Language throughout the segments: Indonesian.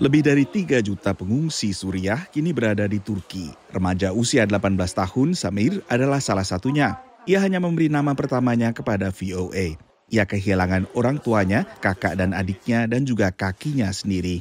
Lebih dari 3 juta pengungsi Suriah kini berada di Turki. Remaja usia 18 tahun, Samir, adalah salah satunya. Ia hanya memberi nama pertamanya kepada VOA. Ia kehilangan orang tuanya, kakak dan adiknya, dan juga kakinya sendiri.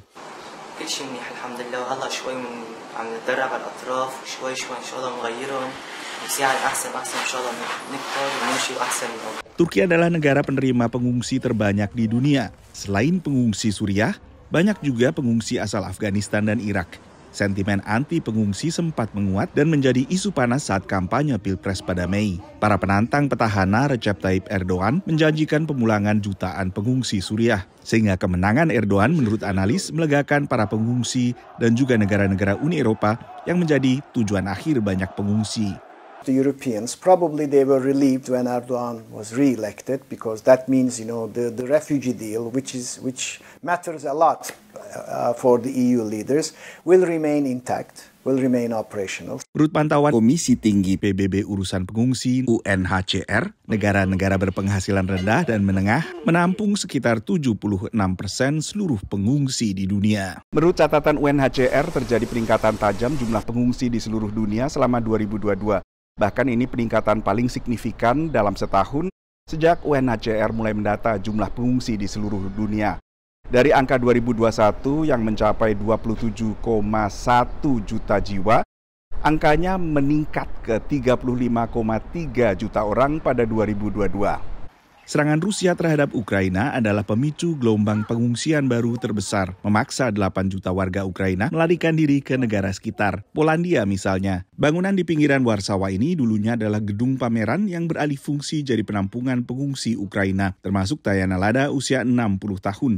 Turki adalah negara penerima pengungsi terbanyak di dunia. Selain pengungsi Suriah, banyak juga pengungsi asal Afghanistan dan Irak. Sentimen anti pengungsi sempat menguat dan menjadi isu panas saat kampanye Pilpres pada Mei. Para penantang petahana Recep Tayyip Erdogan menjanjikan pemulangan jutaan pengungsi Suriah, sehingga kemenangan Erdogan menurut analis melegakan para pengungsi dan juga negara-negara Uni Eropa yang menjadi tujuan akhir banyak pengungsi the Europeans, probably they were relieved when Erdogan was re-elected because that means, you know, the, the refugee deal, which, is, which matters a lot uh, for the EU leaders, will remain intact. Will remain operational. Menurut pantauan Komisi Tinggi PBB Urusan Pengungsi UNHCR, negara-negara berpenghasilan rendah dan menengah menampung sekitar 76 persen seluruh pengungsi di dunia. Menurut catatan UNHCR, terjadi peningkatan tajam jumlah pengungsi di seluruh dunia selama 2022. Bahkan ini peningkatan paling signifikan dalam setahun sejak UNHCR mulai mendata jumlah pengungsi di seluruh dunia. Dari angka 2021 yang mencapai 27,1 juta jiwa, angkanya meningkat ke 35,3 juta orang pada 2022. Serangan Rusia terhadap Ukraina adalah pemicu gelombang pengungsian baru terbesar, memaksa 8 juta warga Ukraina melarikan diri ke negara sekitar, Polandia misalnya. Bangunan di pinggiran Warsawa ini dulunya adalah gedung pameran yang beralih fungsi jadi penampungan pengungsi Ukraina, termasuk Tayana Lada usia 60 tahun.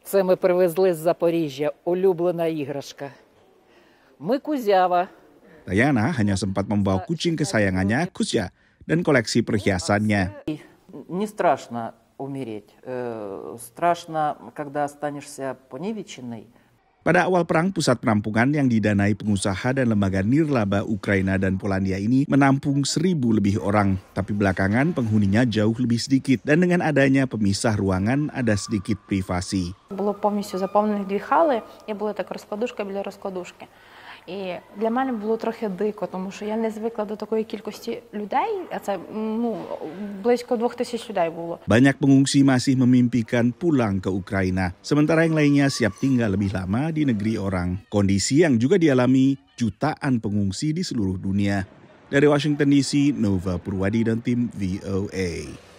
Tayana кузява. hanya sempat membawa kucing kesayangannya, Kusya, dan koleksi perhiasannya не страшно умереть. Э, страшно, когда останешься поневеченной. Pada awal perang, pusat penampungan yang didanai pengusaha dan lembaga nirlaba Ukraina dan Polandia ini menampung seribu lebih orang. Tapi belakangan penghuninya jauh lebih sedikit dan dengan adanya pemisah ruangan ada sedikit privasi. Было полностью заполнены две халы и была раскладушка раскладушки. І для мене було трохи дико, тому що я не звикла до такої кількості людей, а це ну, близько тисяч людей було. Banyak pengungsi masih memimpikan pulang ke Ukraina, sementara yang lainnya siap tinggal lebih lama di negeri orang. Kondisi yang juga dialami jutaan pengungsi di seluruh dunia. Dari Washington DC, Nova Purwadi dan tim VOA.